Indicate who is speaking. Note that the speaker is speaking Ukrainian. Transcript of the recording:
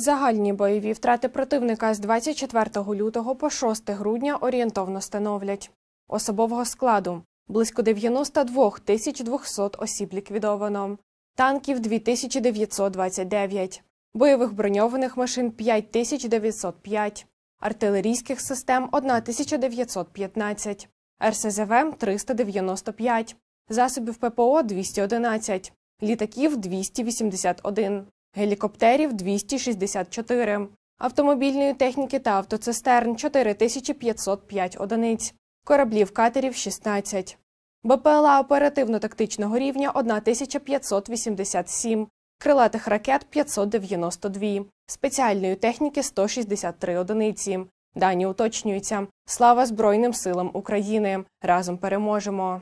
Speaker 1: Загальні бойові втрати противника з 24 лютого по 6 грудня орієнтовно становлять особового складу близько 92 200 осіб ліквідовано, танків 2929, бойових броньованих машин 5905, артилерійських систем 1915, РСЗВ 395, засобів ППО 211, літаків 281 гелікоптерів 264, автомобільної техніки та автоцистерн 4505 одиниць, кораблів катерів 16, БПЛА оперативно-тактичного рівня 1587, крилатих ракет 592, спеціальної техніки 163 одиниці. Дані уточнюються. Слава Збройним силам України! Разом переможемо!